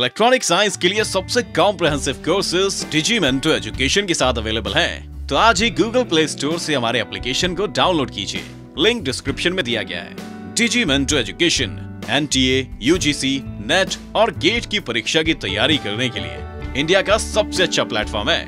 electronic science के लिए सबसे comprehensive courses Digimen to education के साथ अवेलेबल है तो आज ही गूगल प्ले स्टोर से हमारे एप्लीकेशन को डाउनलोड कीजिए लिंक डिस्क्रिप्शन में दिया गया है Digimen to education N T A U G C NET और गेट की परीक्षा की तैयारी करने के लिए इंडिया का सबसे अच्छा प्लेटफॉर्म है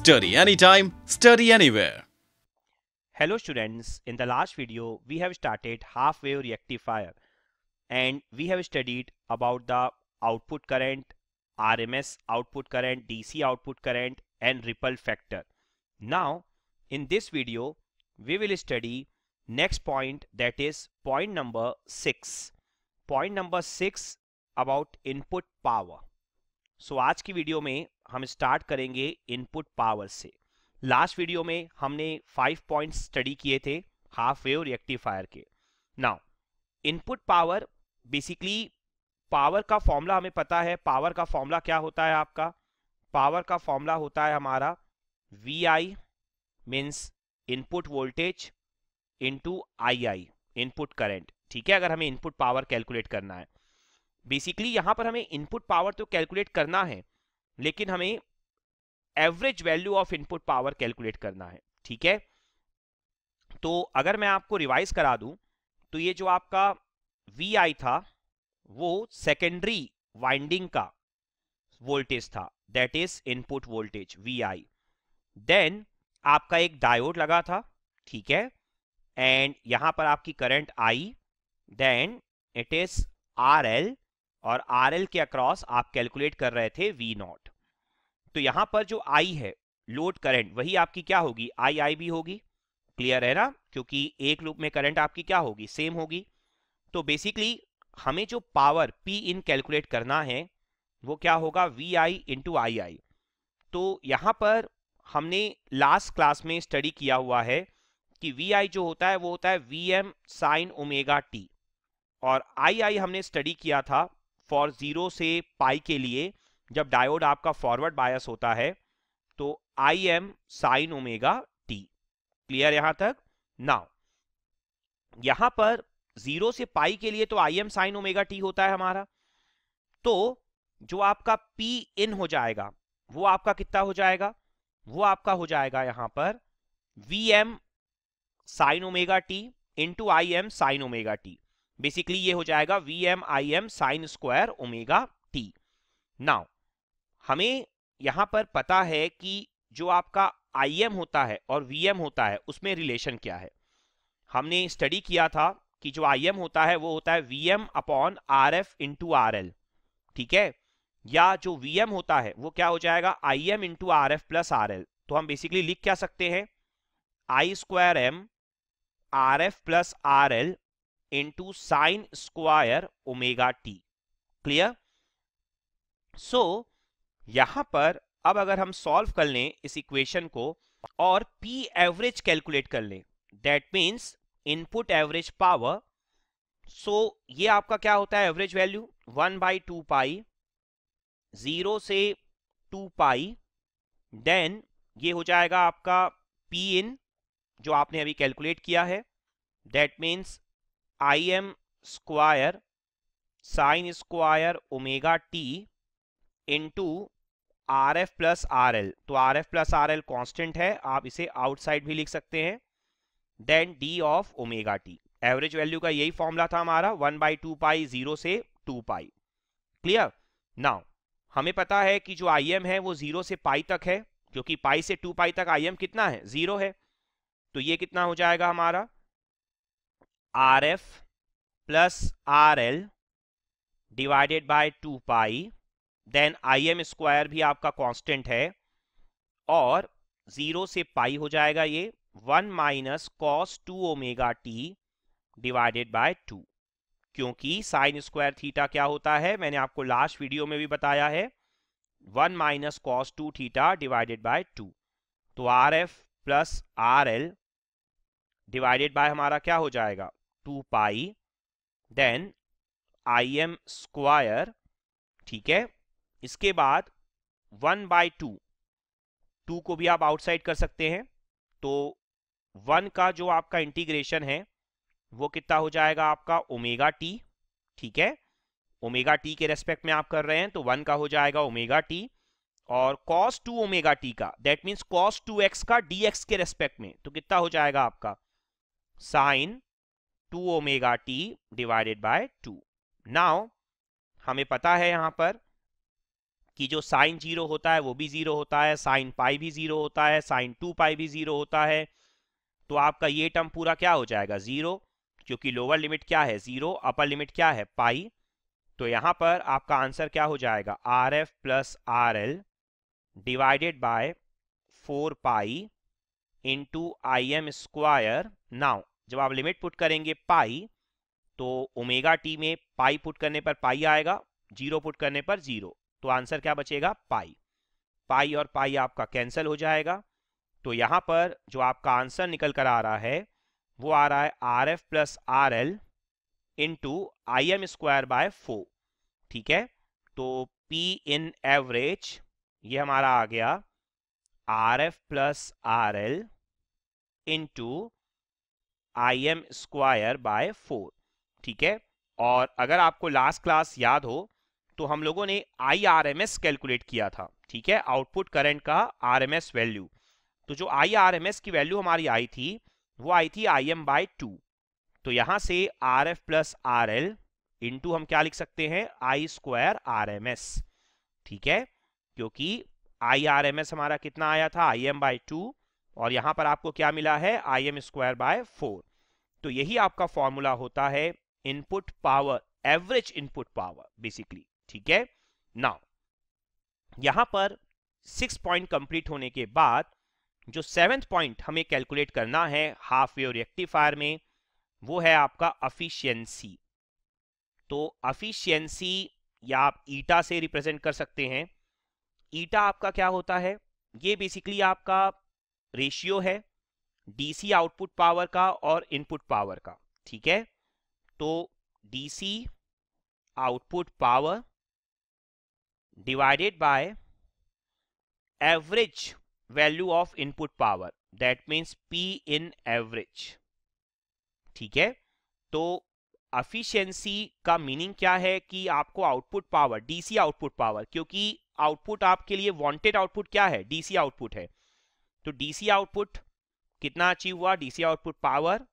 study any time study any hello students in the last video we have started half wave rectifier and we have studied about the output current R M S output current D C output current and ripple factor now in this video we will study next point that is point number six point number six about input power so आज की video में हम start करेंगे input power से last video में हमने five point study किए थे हाफ वेव रिएक्टिफायर के now input power basically power का फॉर्मूला हमें पता है पावर का फॉर्मूला क्या होता है आपका पावर का फॉर्मूला होता है हमारा V I means input voltage into I I input current ठीक है अगर हमें इनपुट पावर कैलकुलेट करना है बेसिकली यहां पर हमें इनपुट पावर तो कैलकुलेट करना है लेकिन हमें average value of input power calculate करना है ठीक है तो अगर मैं आपको रिवाइज करा दूं तो ये जो आपका वी आई था वो सेकेंडरी वाइंडिंग का वोल्टेज था that is input voltage V I then आपका एक डायोड लगा था ठीक है एंड यहां पर आपकी current I then it is R L और आर एल के अक्रॉस आप कैलकुलेट कर रहे थे वी नॉट तो यहां पर जो आई है लोड करंट वही आपकी क्या होगी आई आई भी होगी क्लियर है ना क्योंकि एक लूप में करंट आपकी क्या होगी सेम होगी तो बेसिकली हमें जो पावर पी इन कैलकुलेट करना है वो क्या होगा वी आई इंटू आई आई तो यहाँ पर हमने लास्ट क्लास में स्टडी किया हुआ है कि वी आई जो होता है वो होता है V M sine omega T और आई आई हमने स्टडी किया था फॉर ज़ीरो से पाई के लिए जब डायोड आपका फॉरवर्ड बायस होता है तो I M sine omega T clear यहाँ तक नाउ यहाँ पर जीरो से पाई के लिए तो I M sine omega T होता है हमारा तो जो आपका पी इन हो जाएगा वो आपका कितना हो जाएगा वो आपका हो जाएगा यहां पर V M sine omega T into I M sine omega T basically ये हो जाएगा V M I M sine square omega T now हमें यहां पर पता है कि जो आपका आई एम होता है और वी एम होता है उसमें रिलेशन क्या है हमने स्टडी किया था कि जो आई एम होता है वो होता है V M upon R F into R L ठीक है या जो वी एम होता है वो क्या हो जाएगा I M into R F plus R L तो हम बेसिकली लिख क्या सकते हैं I square M R F plus R L into sine square omega T clear so यहां पर अब अगर हम सॉल्व कर लें इस इक्वेशन को और पी एवरेज कैलकुलेट कर लें that means input average power so ये आपका क्या होता है average value one by two pi zero से टू पाई देन ये हो जाएगा आपका पी इन जो आपने अभी कैलकुलेट किया है that means I M square sine square omega T into R F plus R L तो R F plus R L constant है आप इसे आउटसाइड भी लिख सकते हैं then D of omega T average value का यही फॉर्मूला था हमारा one by two pi zero से टू पाई क्लियर नाउ हमें पता है कि जो आई है वो जीरो से पाई तक है क्योंकि पाई से टू पाई तक आई कितना है जीरो है तो ये कितना हो जाएगा हमारा R F plus R L divided by two pi then I M square भी आपका कांस्टेंट है और जीरो से पाई हो जाएगा ये one minus cos two omega T divided by two क्योंकि साइन स्क्वायर थीटा क्या होता है मैंने आपको लास्ट वीडियो में भी बताया है one minus cos two theta divided by two तो R F plus R L divided by हमारा क्या हो जाएगा two pi then I M square ठीक है इसके बाद वन बाय टू टू को भी आप आउटसाइड कर सकते हैं तो वन का जो आपका इंटीग्रेशन है वो कितना हो जाएगा आपका ओमेगा टी ठीक है ओमेगा टी के रेस्पेक्ट में आप कर रहे हैं तो वन का हो जाएगा ओमेगा टी और कॉस टू ओमेगा टी का that means cos two X का डी एक्स के रेस्पेक्ट में तो कितना हो जाएगा आपका sine two omega T divided by two now हमें पता है यहां पर कि जो साइन जीरो होता है वो भी जीरो होता है साइन पाई भी जीरो होता है साइन टू पाई भी जीरो होता है तो आपका ये टर्म पूरा क्या हो जाएगा जीरो क्योंकि लोअर लिमिट क्या है जीरो अपर लिमिट क्या है पाई तो यहां पर आपका आंसर क्या हो जाएगा R F plus R L divided by four pi into I M square now जब आप लिमिट पुट करेंगे पाई तो ओमेगा टी में पाई पुट करने पर पाई आएगा जीरो पुट करने पर जीरो तो आंसर क्या बचेगा पाई पाई और पाई आपका कैंसिल हो जाएगा तो यहां पर जो आपका आंसर निकल कर आ रहा है वो आ रहा है R F plus R L into I M square by four ठीक है तो पी इन एवरेज ये हमारा आ गया R F plus R L into I M square by four ठीक है और अगर आपको लास्ट क्लास याद हो तो हम लोगों ने I R M S calculate किया था ठीक है आउटपुट करंट का आर एम एस वैल्यू तो जो आई आर एम एस की वैल्यू हमारी आई थी वो आई थी आई एम बाई टू तो यहां से R F plus R L into हम क्या लिख सकते हैं I square R M S ठीक है क्योंकि आई आर एम एस हमारा कितना आया था आई एम बाई टू और यहां पर आपको क्या मिला है I M square by four तो यही आपका फॉर्मूला होता है input power average input power basically ठीक है नाउ यहां पर सिक्स पॉइंट कंप्लीट होने के बाद जो सेवेंथ पॉइंट हमें कैलकुलेट करना है हाफ वेव रेक्टिफायर में वो है आपका अफिशियंसी तो अफिशियंसी या आप ईटा से रिप्रेजेंट कर सकते हैं ईटा आपका क्या होता है ये बेसिकली आपका रेशियो है डीसी आउटपुट पावर का और इनपुट पावर का ठीक है तो DC output power divided by average value of input power that means P in average ठीक है तो अफिशियंसी का मीनिंग क्या है कि आपको output power DC output power क्योंकि आउटपुट आपके लिए वांटेड आउटपुट क्या है डीसी आउटपुट है तो डीसी आउटपुट कितना अचीव हुआ DC output power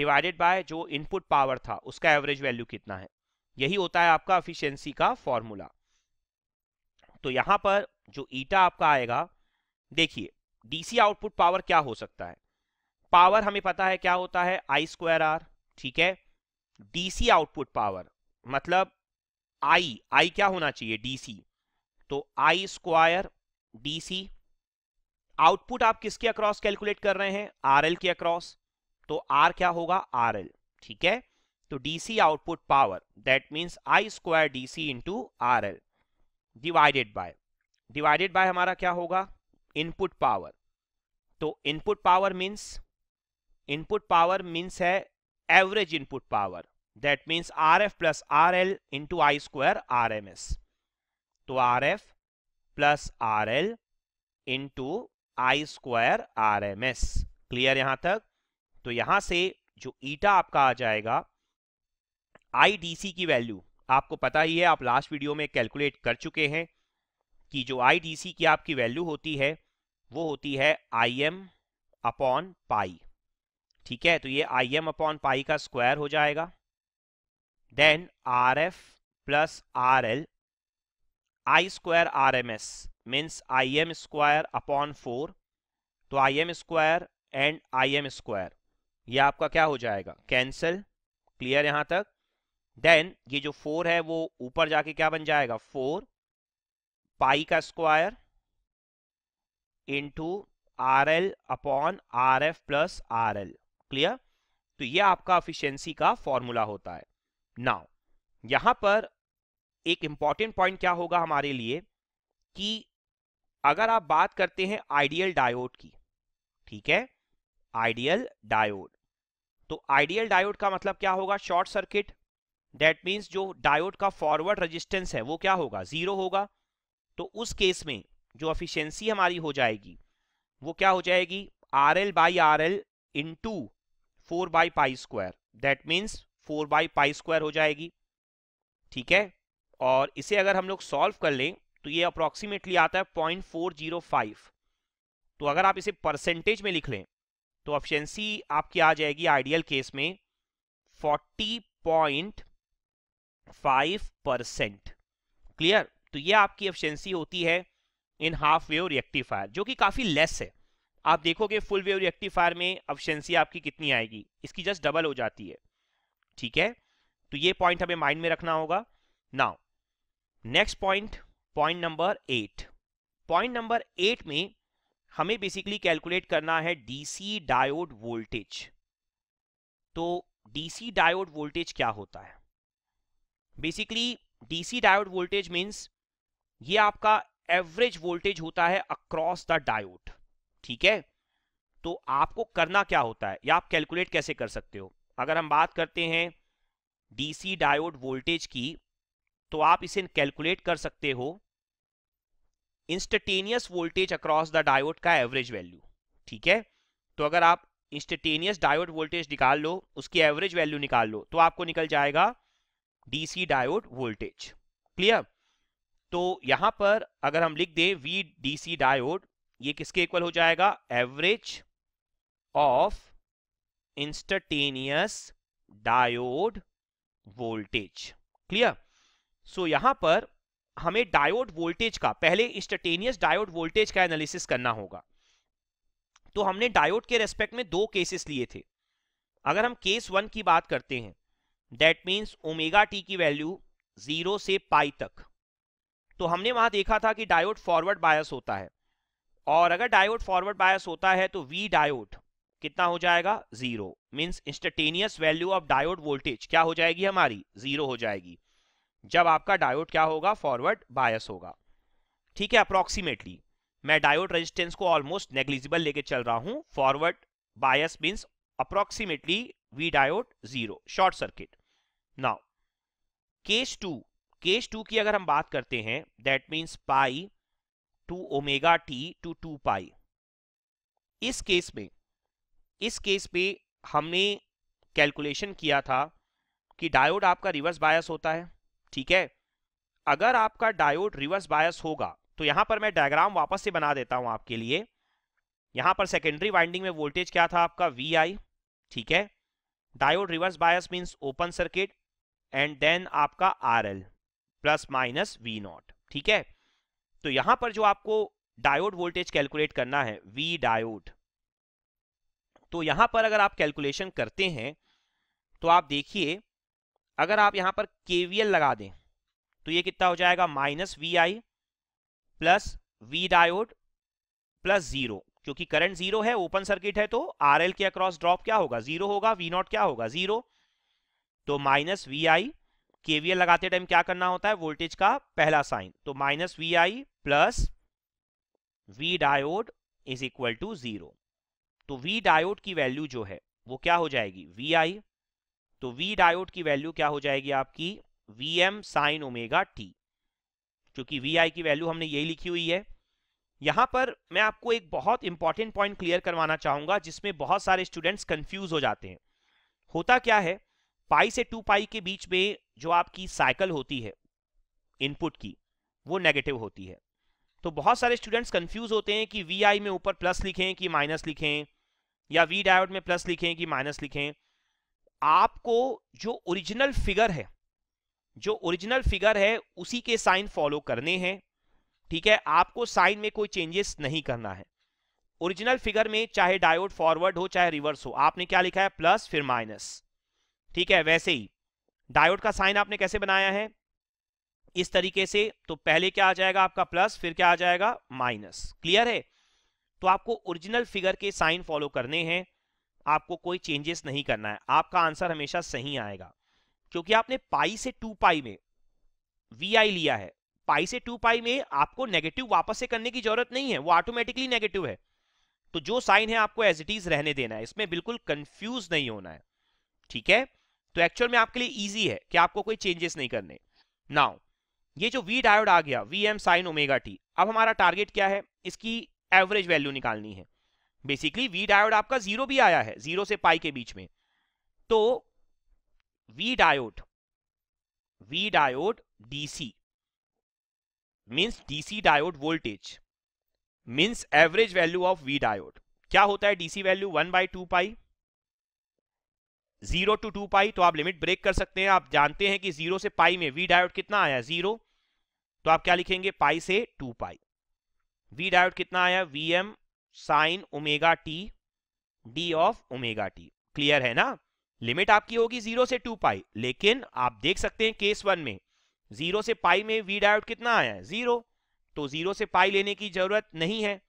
divided by जो इनपुट पावर था उसका एवरेज वैल्यू कितना है यही होता है आपका अफिशियंसी का फॉर्मूला तो यहां पर जो ईटा आपका आएगा देखिए डीसी आउटपुट पावर क्या हो सकता है पावर हमें पता है क्या होता है आई स्क्वायर आर ठीक है डीसी आउटपुट पावर मतलब आई आई क्या होना चाहिए डीसी तो आई स्क्वायर डीसी आउटपुट आप किसके अक्रॉस कैलकुलेट कर रहे हैं आरएल के अक्रॉस तो आर क्या होगा आरएल ठीक है तो DC output power that means I square DC into R L divided by divided by हमारा क्या होगा इनपुट पावर तो input power means input power means है average input power that means R F plus R L into I square R M S तो R F plus R L into I square R M S clear यहां तक तो यहां से जो ईटा आपका आ जाएगा आईडीसी की वैल्यू आपको पता ही है आप लास्ट वीडियो में कैलकुलेट कर चुके हैं कि जो आईडीसी की आपकी वैल्यू होती है वो होती है आई एम अपॉन पाई ठीक है तो ये आई एम अपॉन पाई का स्क्वायर हो जाएगा then R F plus R L I square R M S means I M square upon four तो I M square and I M square ये आपका क्या हो जाएगा कैंसल क्लियर यहां तक देन ये जो फोर है वो ऊपर जाके क्या बन जाएगा फोर पाई का square into R L upon R F plus R L clear तो ये आपका एफिशिएंसी का फॉर्मूला होता है नाउ यहां पर एक इंपॉर्टेंट पॉइंट क्या होगा हमारे लिए कि अगर आप बात करते हैं आइडियल डायोड की ठीक है आइडियल डायोड तो आइडियल डायोड का मतलब क्या होगा शॉर्ट सर्किट दैट मींस जो डायोड का फॉरवर्ड रेजिस्टेंस है वो क्या होगा जीरो होगा तो उस केस में जो एफिशिएंसी हमारी हो जाएगी वो क्या हो जाएगी R L by R L into four by pi square that means four by pi square हो जाएगी ठीक है और इसे अगर हम लोग सॉल्व कर लें तो ये अप्रॉक्सीमेटली आता है पॉइंट फोर जीरो फाइव तो अगर आप इसे परसेंटेज में लिख लें तो एफिशिएंसी आपकी आ जाएगी आइडियल केस में forty point five percent clear तो ये आपकी एफिशिएंसी होती है इन हाफ वेव रिएक्टिफायर जो कि काफ़ी लेस है आप देखोगे फुल वेव रिएक्टिफायर में अफिशंसी आपकी कितनी आएगी इसकी जस्ट डबल हो जाती है ठीक है तो ये पॉइंट हमें माइंड में रखना होगा now next point point number eight point number eight में हमें बेसिकली कैलकुलेट करना है डीसी डायोड वोल्टेज तो डीसी डायोड वोल्टेज क्या होता है basically DC diode voltage means ये आपका एवरेज वोल्टेज होता है अक्रॉस द डायोड ठीक है तो आपको करना क्या होता है या आप कैलकुलेट कैसे कर सकते हो अगर हम बात करते हैं डीसी डायोड वोल्टेज की तो आप इसे कैलकुलेट कर सकते हो instantaneous voltage across the diode का एवरेज वैल्यू ठीक है तो अगर आप इंस्टेटेनियस डायोड वोल्टेज निकाल लो उसकी एवरेज वैल्यू निकाल लो तो आपको निकल जाएगा डीसी डायोड वोल्टेज क्लियर तो यहां पर अगर हम लिख दें वी डी सी डायोड ये किसके इक्वल हो जाएगा average of instantaneous diode voltage clear so यहां पर हमें डायोड वोल्टेज का पहले इंस्टेनियस डायोड वोल्टेज का एनालिसिस करना होगा तो हमने डायोड के रेस्पेक्ट में दो केसेस लिए थे अगर हम केस वन की बात करते हैं दैट मीन्स ओमेगा टी की वैल्यू जीरो से पाई तक तो हमने वहां देखा था कि डायोड फॉरवर्ड बायस होता है और अगर डायोड फॉरवर्ड बायस होता है तो वी डायोड कितना हो जाएगा zero means instantaneous value of diode voltage क्या हो जाएगी हमारी जीरो हो जाएगी जब आपका डायोड क्या होगा फॉरवर्ड बायस होगा ठीक है अप्रोक्सीमेटली मैं डायोड रेजिस्टेंस को ऑलमोस्ट नेग्लिजिबल लेके चल रहा हूं forward bias means approximately V diode zero short circuit now case two case two की अगर हम बात करते हैं that means pi two omega T two two pi इस केस में इस केस पे हमने कैलकुलेशन किया था कि डायोड आपका रिवर्स बायस होता है ठीक है अगर आपका डायोड रिवर्स बायस होगा तो यहां पर मैं डायग्राम वापस से बना देता हूं आपके लिए यहां पर सेकेंडरी वाइंडिंग में वोल्टेज क्या था आपका वी आई ठीक है diode reverse bias means open circuit and then आपका R L plus minus V naught ठीक है तो यहां पर जो आपको डायोड वोल्टेज कैलकुलेट करना है वी डायोड तो यहां पर अगर आप कैलकुलेशन करते हैं तो आप देखिए अगर आप यहां पर केवीएल लगा दें तो ये कितना हो जाएगा minus V I plus V diode plus zero क्योंकि करंट जीरो है ओपन सर्किट है तो आर एल के अक्रॉस ड्रॉप क्या होगा जीरो होगा वी नॉट क्या होगा जीरो तो माइनस वी आई केवीएल लगाते टाइम क्या करना होता है वोल्टेज का पहला साइन तो minus V I plus V diode is equal to zero तो वी डायोड की वैल्यू जो है वो क्या हो जाएगी वी आई तो वी डायोड की वैल्यू क्या हो जाएगी आपकी V M sine omega T क्योंकि वी आई की वैल्यू हमने यही लिखी हुई है यहां पर मैं आपको एक बहुत इंपॉर्टेंट पॉइंट क्लियर करवाना चाहूंगा जिसमें बहुत सारे स्टूडेंट्स कंफ्यूज हो जाते हैं होता क्या है पाई से टू पाई के बीच में जो आपकी साइकिल होती है इनपुट की वो नेगेटिव होती है तो बहुत सारे स्टूडेंट्स कंफ्यूज होते हैं कि वी आई में ऊपर प्लस लिखें कि माइनस लिखें या वी डायोड में प्लस लिखें कि माइनस लिखें आपको जो ओरिजिनल फिगर है जो ओरिजिनल फिगर है उसी के साइन फॉलो करने हैं ठीक है आपको साइन में कोई चेंजेस नहीं करना है ओरिजिनल फिगर में चाहे डायोड फॉरवर्ड हो चाहे रिवर्स हो आपने क्या लिखा है प्लस फिर माइनस ठीक है वैसे ही डायोड का साइन आपने कैसे बनाया है इस तरीके से तो पहले क्या आ जाएगा आपका प्लस फिर क्या आ जाएगा माइनस क्लियर है तो आपको ओरिजिनल फिगर के साइन फॉलो करने हैं आपको कोई चेंजेस नहीं करना है आपका आंसर हमेशा सही आएगा क्योंकि आपने पाई से टू पाई में वी आई लिया है पाई से टू पाई में आपको नेगेटिव वापस से करने की जरूरत नहीं है वो ऑटोमेटिकली नेगेटिव है तो जो साइन है आपको एज इट इज रहने देना है इसमें बिल्कुल कंफ्यूज नहीं होना है ठीक है तो एक्चुअल में आपके लिए इजी है कि आपको कोई चेंजेस नहीं करने नाउ ये जो वी डायोड आ गया V M sine omega T अब हमारा टारगेट क्या है इसकी एवरेज वैल्यू निकालनी है बेसिकली वी डायोड आपका जीरो भी आया है जीरो से पाई के बीच में तो V diode V diode DC means DC diode voltage means average value of V diode क्या होता है DC value one by two pi zero two two pi तो आप लिमिट ब्रेक कर सकते हैं आप जानते हैं कि जीरो से पाई में वी डायोड कितना आया जीरो तो आप क्या लिखेंगे पाई से टू पाई वी डायोड कितना आया V M sine omega T D of omega T clear है ना लिमिट आपकी होगी जीरो से टू पाई लेकिन आप देख सकते हैं केस वन में जीरो से पाई में वी डायोड कितना आया है जीरो तो जीरो से पाई लेने की जरूरत नहीं है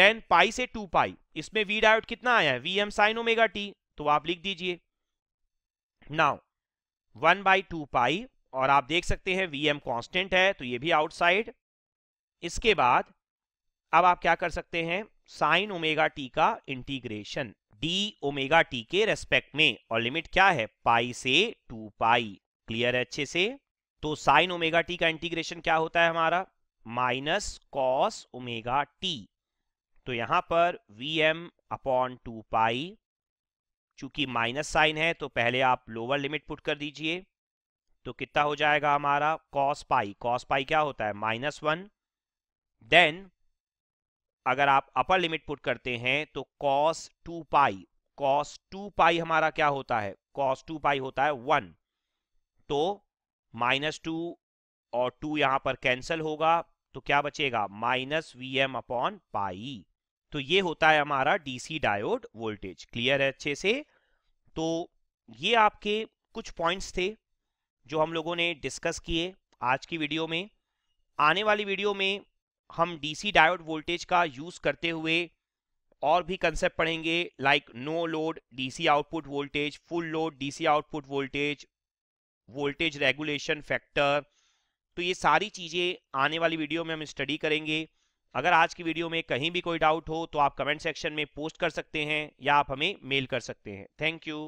देन पाई से टू पाई इसमें वी डायोड कितना आया है V M sine omega T तो आप लिख दीजिए now one by two pi और आप देख सकते हैं वी एम कॉन्स्टेंट है तो ये भी आउटसाइड इसके बाद अब आप क्या कर सकते हैं साइन ओमेगा टी का इंटीग्रेशन डी ओमेगा टी के रेस्पेक्ट में और लिमिट क्या है पाई से टू पाई क्लियर है अच्छे से तो साइन ओमेगा टी का इंटीग्रेशन क्या होता है हमारा माइनस कॉस ओमेगा टी तो यहां पर V M upon two pi चूंकि माइनस साइन है तो पहले आप लोअर लिमिट पुट कर दीजिए तो कितना हो जाएगा हमारा कॉस पाई कॉस पाई क्या होता है माइनस वन देन अगर आप अपर लिमिट पुट करते हैं तो cos two pi cos two pi हमारा क्या होता है कॉस टू पाई होता है वन तो माइनस टू और टू यहां पर कैंसिल होगा तो क्या बचेगा minus V M upon pi तो ये होता है हमारा डीसी डायोड वोल्टेज क्लियर है अच्छे से तो ये आपके कुछ पॉइंट्स थे जो हम लोगों ने डिस्कस किए आज की वीडियो में आने वाली वीडियो में हम डीसी डायोड वोल्टेज का यूज़ करते हुए और भी कंसेप्ट पढ़ेंगे like no load DC output voltage full load DC output voltage voltage regulation factor तो ये सारी चीज़ें आने वाली वीडियो में हम स्टडी करेंगे अगर आज की वीडियो में कहीं भी कोई डाउट हो तो आप कमेंट सेक्शन में पोस्ट कर सकते हैं या आप हमें मेल कर सकते हैं थैंक यू